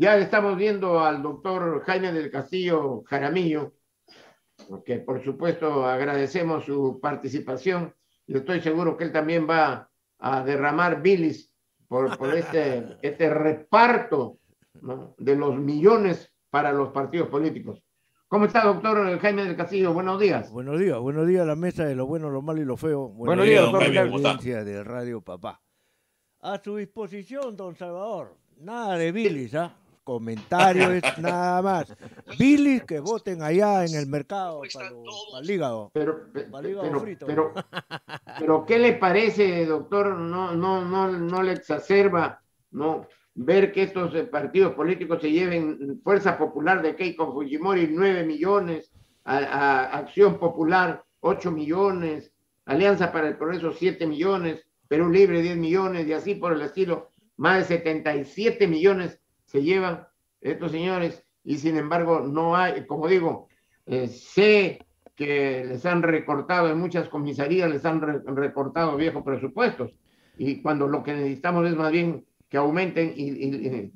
Ya estamos viendo al doctor Jaime del Castillo Jaramillo, que por supuesto agradecemos su participación y estoy seguro que él también va a derramar bilis por, por este, este reparto de los millones para los partidos políticos. ¿Cómo está, doctor Jaime del Castillo? Buenos días. Buenos días, buenos días a la mesa de lo bueno, lo malo y lo feo. Buenos, días, días, doctor. Jaime, de Radio Papá. A su disposición, don Salvador. Nada de bilis, ¿ah? comentarios, nada más. Billy, que voten allá en el mercado para, el hígado. Pero, frito. Pero, ¿qué le parece, doctor? No, no, no, no le exacerba, ¿no? Ver que estos eh, partidos políticos se lleven Fuerza Popular de Keiko Fujimori 9 millones, Acción Popular 8 millones, Alianza para el Progreso 7 millones, Perú Libre 10 millones y así por el estilo, más de 77 millones se llevan estos señores y sin embargo no hay, como digo, eh, sé que les han recortado en muchas comisarías, les han recortado viejos presupuestos y cuando lo que necesitamos es más bien que aumenten eh,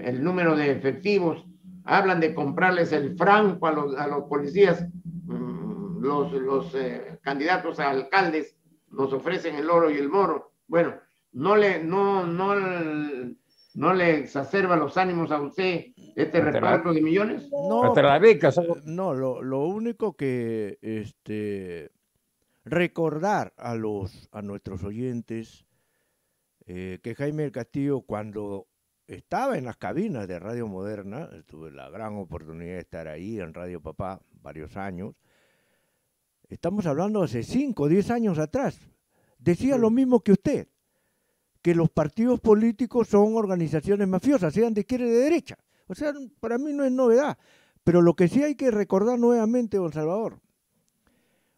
el número de efectivos, hablan de comprarles el franco a los, policías, mm, los, los eh, candidatos a alcaldes nos ofrecen el oro y el moro. Bueno, no le, no, no ¿No le exacerba los ánimos a usted este reparto de millones? No, no lo, único que este, recordar a, los, a nuestros oyentes eh, que Jaime del Castillo cuando estaba en las cabinas de Radio Moderna, tuve la gran oportunidad de estar ahí en Radio Papá varios años, estamos hablando hace 5 o 10 años atrás, decía lo mismo que usted que los partidos políticos son organizaciones mafiosas, sean de izquierda y de derecha. O sea, para mí no es novedad. Pero lo que sí hay que recordar nuevamente, don Salvador,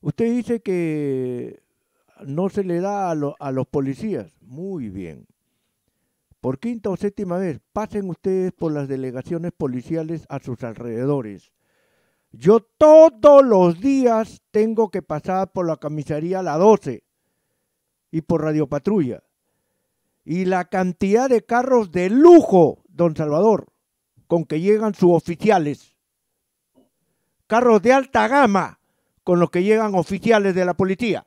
usted dice que no se le da a, los policías. Muy bien. Por quinta o séptima vez, pasen ustedes por las delegaciones policiales a sus alrededores. Yo todos los días tengo que pasar por la comisaría a la 12 y por Radio Patrulla y la cantidad de carros de lujo, don Salvador, con que llegan sus oficiales. Carros de alta gama con los que llegan oficiales de la policía.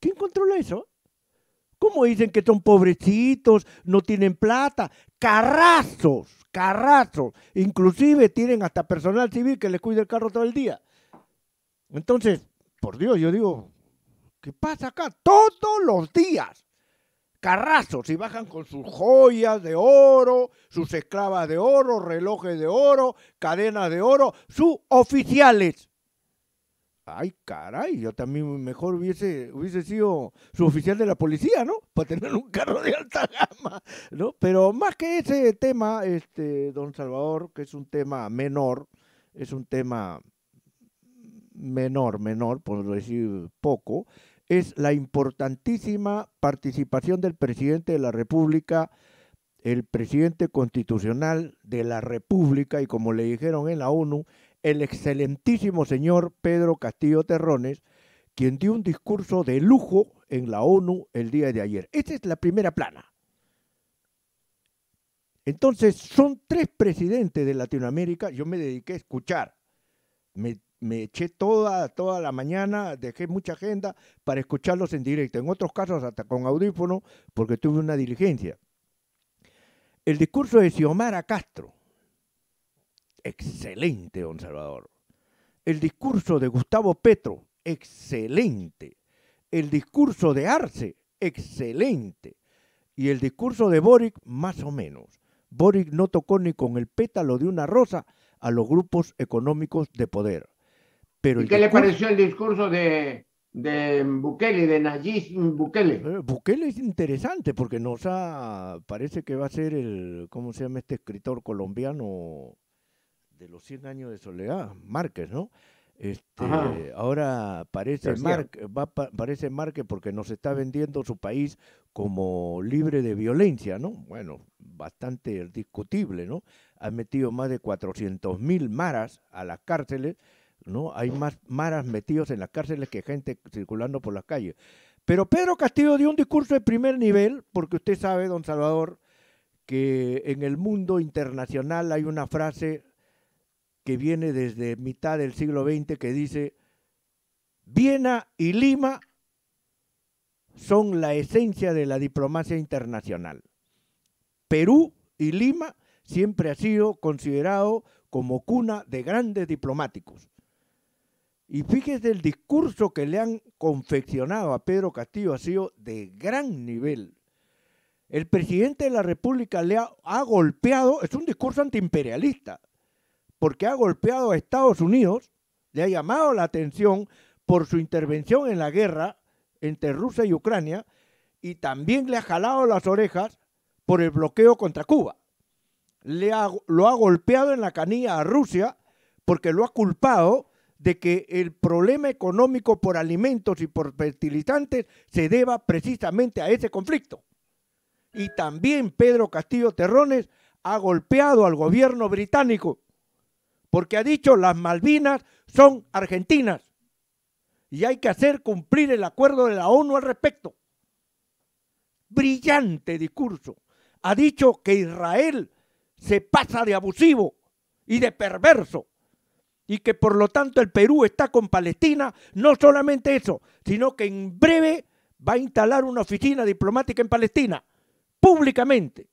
¿Quién controla eso? ¿Cómo dicen que son pobrecitos, no tienen plata? Carrazos, carrazos. Inclusive tienen hasta personal civil que les cuida el carro todo el día. Entonces, por Dios, yo digo, ¿qué pasa acá? Todos los días carrazos y bajan con sus joyas de oro, sus esclavas de oro, relojes de oro, cadenas de oro, sus oficiales. Ay, caray, yo también mejor hubiese, hubiese sido su oficial de la policía, ¿no? Para tener un carro de alta gama, ¿no? Pero más que ese tema, este, don Salvador, que es un tema menor, es un tema menor, menor, por decir poco, es la importantísima participación del presidente de la República, el presidente constitucional de la República y como le dijeron en la ONU, el excelentísimo señor Pedro Castillo Terrones, quien dio un discurso de lujo en la ONU el día de ayer. Esta es la primera plana. Entonces, son tres presidentes de Latinoamérica, yo me dediqué a escuchar, me me eché toda, toda la mañana, dejé mucha agenda para escucharlos en directo. En otros casos hasta con audífono porque tuve una diligencia. El discurso de Xiomara Castro. Excelente, don Salvador. El discurso de Gustavo Petro. Excelente. El discurso de Arce. Excelente. Y el discurso de Boric, más o menos. Boric no tocó ni con el pétalo de una rosa a los grupos económicos de poder. ¿Y qué le pareció el discurso de, de Bukele, de Nayib Bukele? Eh, Bukele es interesante porque nos ha, parece que va a ser el, ¿cómo se llama este escritor colombiano de los 100 años de soledad? Márquez, ¿no? Este, ahora parece Márquez porque nos está vendiendo su país como libre de violencia, ¿no? Bueno, bastante discutible, ¿no? Ha metido más de 400.000 maras a las cárceles ¿no? Hay más maras metidos en las cárceles que gente circulando por las calles. Pero Pedro Castillo dio un discurso de primer nivel, porque usted sabe, don Salvador, que en el mundo internacional hay una frase que viene desde mitad del siglo XX que dice, Viena y Lima son la esencia de la diplomacia internacional. Perú y Lima siempre ha sido considerado como cuna de grandes diplomáticos. Y fíjese el discurso que le han confeccionado a Pedro Castillo ha sido de gran nivel. El presidente de la República le ha, golpeado, es un discurso antiimperialista, porque ha golpeado a Estados Unidos, le ha llamado la atención por su intervención en la guerra entre Rusia y Ucrania, y también le ha jalado las orejas por el bloqueo contra Cuba. Le lo ha golpeado en la canilla a Rusia porque lo ha culpado de que el problema económico por alimentos y por fertilizantes se deba precisamente a ese conflicto. Y también Pedro Castillo Terrones ha golpeado al gobierno británico porque ha dicho las Malvinas son argentinas y hay que hacer cumplir el acuerdo de la ONU al respecto. Brillante discurso. Ha dicho que Israel se pasa de abusivo y de perverso y que por lo tanto el Perú está con Palestina, no solamente eso, sino que en breve va a instalar una oficina diplomática en Palestina, públicamente.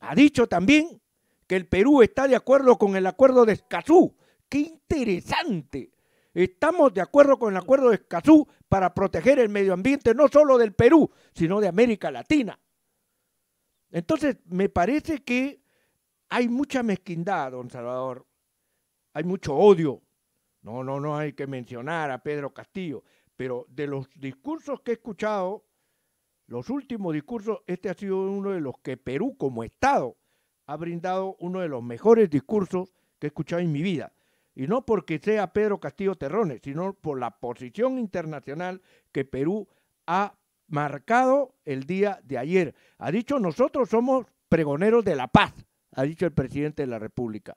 Ha dicho también que el Perú está de acuerdo con el acuerdo de Escazú. ¡Qué interesante! Estamos de acuerdo con el acuerdo de Escazú para proteger el medio ambiente no solo del Perú, sino de América Latina. Entonces, me parece que hay mucha mezquindad, don Salvador, hay mucho odio. No, no, no hay que mencionar a Pedro Castillo, pero de los discursos que he escuchado, los últimos discursos, este ha sido uno de los que Perú como Estado ha brindado uno de los mejores discursos que he escuchado en mi vida. Y no porque sea Pedro Castillo Terrones, sino por la posición internacional que Perú ha marcado el día de ayer. Ha dicho, nosotros somos pregoneros de la paz, ha dicho el presidente de la República.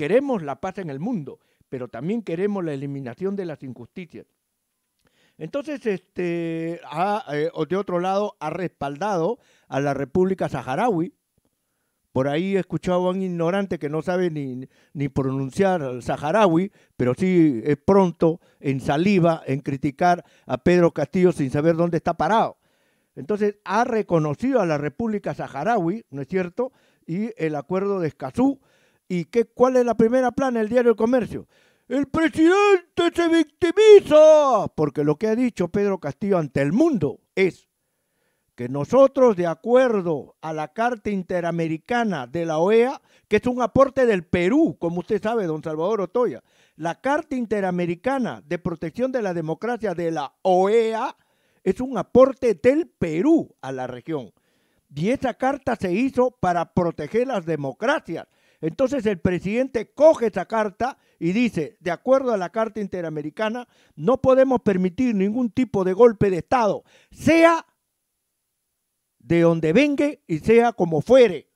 Queremos la paz en el mundo, pero también queremos la eliminación de las injusticias. Entonces, este, eh, de otro lado, ha respaldado a la República Saharaui. Por ahí he escuchado a un ignorante que no sabe ni, ni pronunciar saharaui, pero sí es pronto en saliva en criticar a Pedro Castillo sin saber dónde está parado. Entonces, ha reconocido a la República Saharaui, ¿no es cierto? Y el acuerdo de Escazú, ¿Y qué, cuál es la primera plana del diario El Comercio? El presidente se victimiza, porque lo que ha dicho Pedro Castillo ante el mundo es que nosotros, de acuerdo a la Carta Interamericana de la OEA, que es un aporte del Perú, como usted sabe, don Salvador Otoya, la Carta Interamericana de Protección de la Democracia de la OEA es un aporte del Perú a la región. Y esa carta se hizo para proteger las democracias entonces el presidente coge esa carta y dice, de acuerdo a la Carta Interamericana, no podemos permitir ningún tipo de golpe de Estado, sea de donde venga y sea como fuere.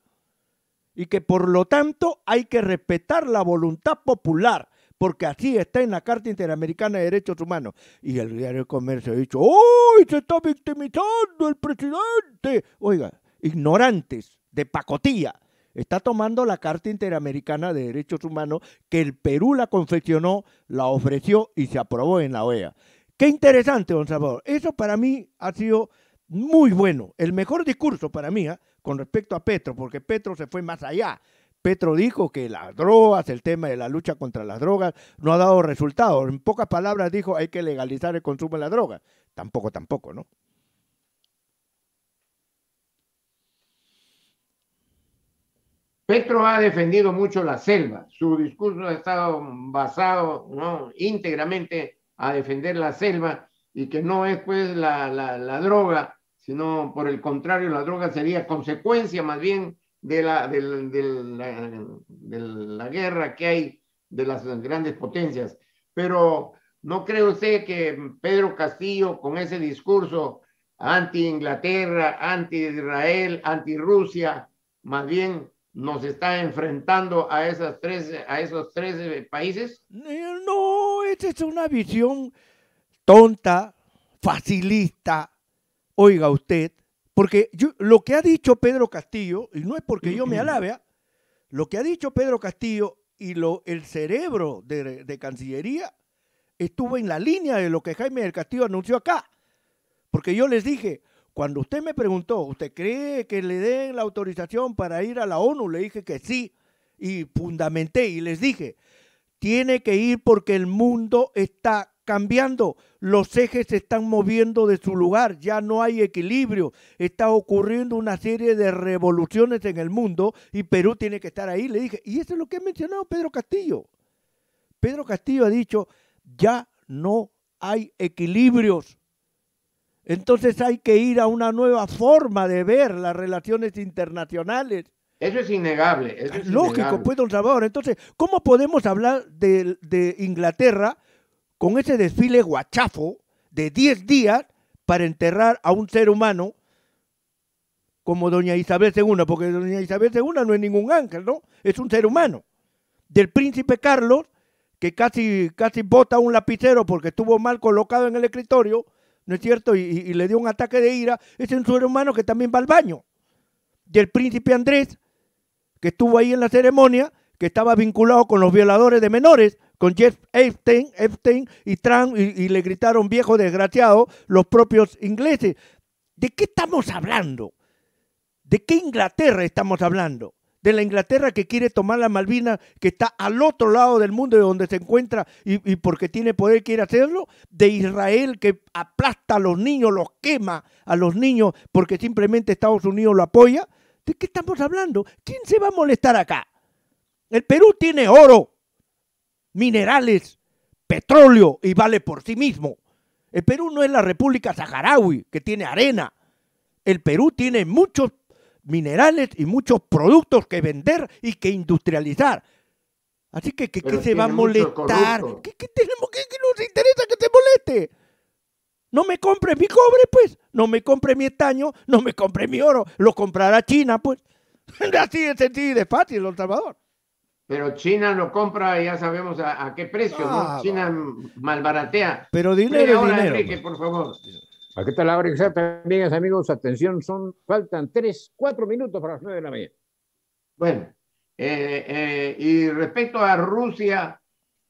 Y que por lo tanto hay que respetar la voluntad popular, porque así está en la Carta Interamericana de Derechos Humanos. Y el diario de Comercio ha dicho, ¡Uy, se está victimizando el presidente! Oiga, ignorantes, de pacotilla, Está tomando la Carta Interamericana de Derechos Humanos que el Perú la confeccionó, la ofreció y se aprobó en la OEA. Qué interesante, don Salvador. Eso para mí ha sido muy bueno. El mejor discurso para mí ¿ah? con respecto a Petro, porque Petro se fue más allá. Petro dijo que las drogas, el tema de la lucha contra las drogas, no ha dado resultados. En pocas palabras dijo hay que legalizar el consumo de las drogas. Tampoco, tampoco, ¿no? Petro ha defendido mucho la selva. Su discurso ha estado basado íntegramente a defender la selva y que no es pues la, droga, sino por el contrario, la droga sería consecuencia más bien de la, de, la, la guerra que hay de las grandes potencias. Pero ¿no creo usted que Pedro Castillo con ese discurso anti-Inglaterra, anti-Israel, anti-Rusia, más bien nos está enfrentando a, a esos tres países? Eh, no, esa es una visión tonta, facilista, oiga usted, porque yo, lo que ha dicho Pedro Castillo, y no es porque yo me alabe, ¿ah? lo que ha dicho Pedro Castillo y lo, el cerebro de, de Cancillería estuvo en la línea de lo que Jaime del Castillo anunció acá, porque yo les dije, cuando usted me preguntó, ¿usted cree que le den la autorización para ir a la ONU? Le dije que sí y fundamenté y les dije, tiene que ir porque el mundo está cambiando, los ejes se están moviendo de su lugar, ya no hay equilibrio, está ocurriendo una serie de revoluciones en el mundo y Perú tiene que estar ahí, le dije, y eso es lo que ha mencionado Pedro Castillo. Pedro Castillo ha dicho, ya no hay equilibrios, entonces hay que ir a una nueva forma de ver las relaciones internacionales. Eso es innegable. es ah, Lógico, pues, don Salvador. Entonces, ¿cómo podemos hablar de, Inglaterra con ese desfile guachafo de 10 días para enterrar a un ser humano como doña Isabel II? Porque doña Isabel II no es ningún ángel, ¿no? Es un ser humano. Del príncipe Carlos, que casi, casi bota un lapicero porque estuvo mal colocado en el escritorio, ¿no es cierto? Y, le dio un ataque de ira, es un ser hermano que también va al baño. del príncipe Andrés, que estuvo ahí en la ceremonia, que estaba vinculado con los violadores de menores, con Jeff Epstein, Epstein y Trump, y, y le gritaron viejo desgraciado los propios ingleses. ¿De qué estamos hablando? ¿De qué Inglaterra estamos hablando? de la Inglaterra que quiere tomar la Malvina, que está al otro lado del mundo de donde se encuentra y, y, porque tiene poder quiere hacerlo, de Israel que aplasta a los niños, los quema a los niños porque simplemente Estados Unidos lo apoya. ¿De qué estamos hablando? ¿Quién se va a molestar acá? El Perú tiene oro, minerales, petróleo y vale por sí mismo. El Perú no es la República Saharaui que tiene arena. El Perú tiene muchos minerales y muchos productos que vender y que industrializar. Así que, ¿qué, se va a molestar? ¿Qué, tenemos? ¿Qué, nos interesa que te moleste? No me compre mi cobre, pues. No me compres mi estaño, no me compres mi oro. Lo comprará China, pues. Así de sencillo de fácil, El Salvador. Pero China lo compra, ya sabemos a, qué precio, ¿no? Ah, China malbaratea. Pero dinero dinero. Pues. por favor. Aquí está la hora exacta, amigos. Atención, son faltan tres, cuatro minutos para las nueve de la mañana. Bueno, eh, eh, y respecto a Rusia,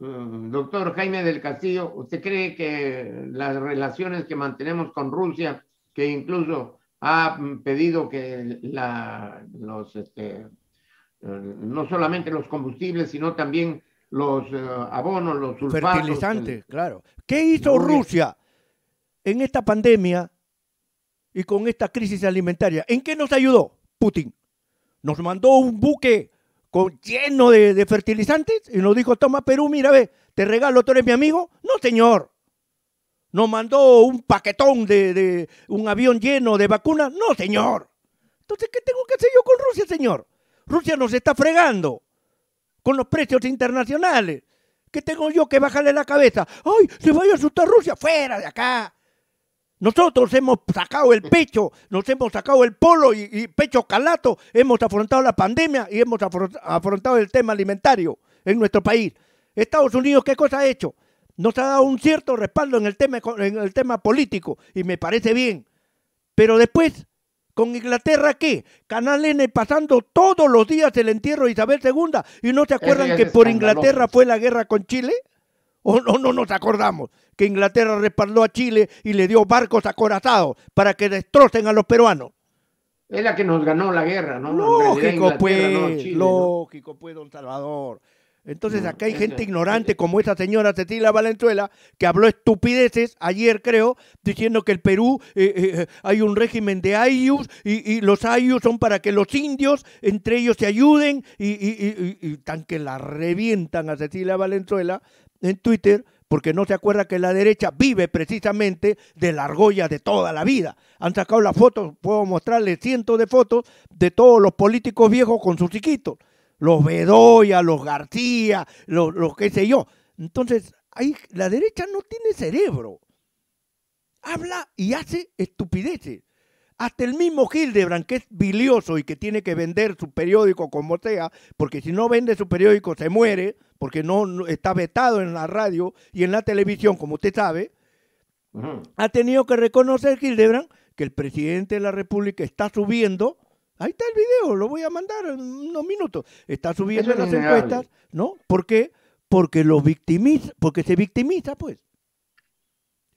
mm, doctor Jaime del Castillo, ¿usted cree que las relaciones que mantenemos con Rusia, que incluso ha mm, pedido que los, este, eh, no solamente los combustibles, sino también los abonos, los sulfatos. Fertilizantes, claro. ¿Qué hizo Rusia? en esta pandemia y con esta crisis alimentaria, ¿en qué nos ayudó Putin? Nos mandó un buque con, lleno de, fertilizantes y nos dijo, toma Perú, mira, ve, te regalo, tú eres mi amigo. No, señor. Nos mandó un paquetón de, de un avión lleno de vacunas. No, señor. Entonces, ¿qué tengo que hacer yo con Rusia, señor? Rusia nos está fregando con los precios internacionales. ¿Qué tengo yo que bajarle la cabeza? ¡Ay, se vaya a asustar Rusia! ¡Fuera de acá! Nosotros hemos sacado el pecho, nos hemos sacado el polo y, pecho calato, hemos afrontado la pandemia y hemos afrontado el tema alimentario en nuestro país. Estados Unidos, ¿qué cosa ha hecho? Nos ha dado un cierto respaldo en el tema, en el tema político y me parece bien. Pero después, ¿Con Inglaterra qué? Canal N pasando todos los días el entierro de Isabel II. ¿Y no se acuerdan que por Inglaterra fue la guerra con Chile? Oh, ¿O no, nos acordamos que Inglaterra respaldó a Chile y le dio barcos acorazados para que destrocen a los peruanos? Es la que nos ganó la guerra, ¿no? Lógico, pues, lógico, pues, don Salvador. Entonces, acá hay gente ignorante como esta señora Cecilia Valenzuela, que habló estupideces ayer, creo, diciendo que el Perú eh, eh, eh, hay un régimen de ayus y, los ayus son para que los indios entre ellos se ayuden y, y tan que la revientan a Cecilia Valenzuela en Twitter porque no se acuerda que la derecha vive precisamente de la argolla de toda la vida. Han sacado las fotos, puedo mostrarles cientos de fotos de todos los políticos viejos con sus chiquitos, los Bedoya, los García, los, los qué sé yo. Entonces, ahí la derecha no tiene cerebro. Habla y hace estupideces. Hasta el mismo Hildebrand, que es bilioso y que tiene que vender su periódico como sea, porque si no vende su periódico se muere, porque no, está vetado en la radio y en la televisión, como usted sabe, ha tenido que reconocer Hildebrand que el presidente de la República está subiendo. Ahí está el video, lo voy a mandar en unos minutos. Está subiendo las encuestas, ¿no? ¿Por qué? Porque lo victimiza, porque se victimiza, pues.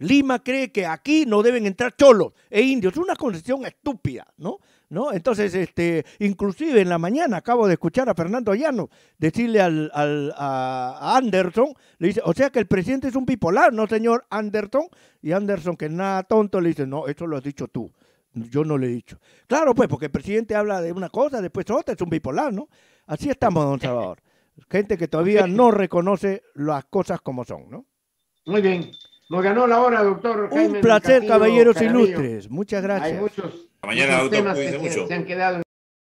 Lima cree que aquí no deben entrar cholos e indios. Una concesión estúpida, ¿no? ¿No? Entonces, este, inclusive en la mañana acabo de escuchar a Fernando Llano decirle al, al, a Anderson, le dice, o sea que el presidente es un bipolar, ¿no, señor Anderson? Y Anderson, que nada tonto, le dice, no, eso lo has dicho tú. Yo no le he dicho. Claro, pues, porque el presidente habla de una cosa, después otra, es un bipolar, ¿no? Así estamos, don Salvador. Gente que todavía no reconoce las cosas como son, ¿no? Muy bien. Nos ganó la hora, doctor. Jaime Un placer, caballeros ilustres. Muchas gracias. Hay muchos, muchos temas que mucho. se han quedado.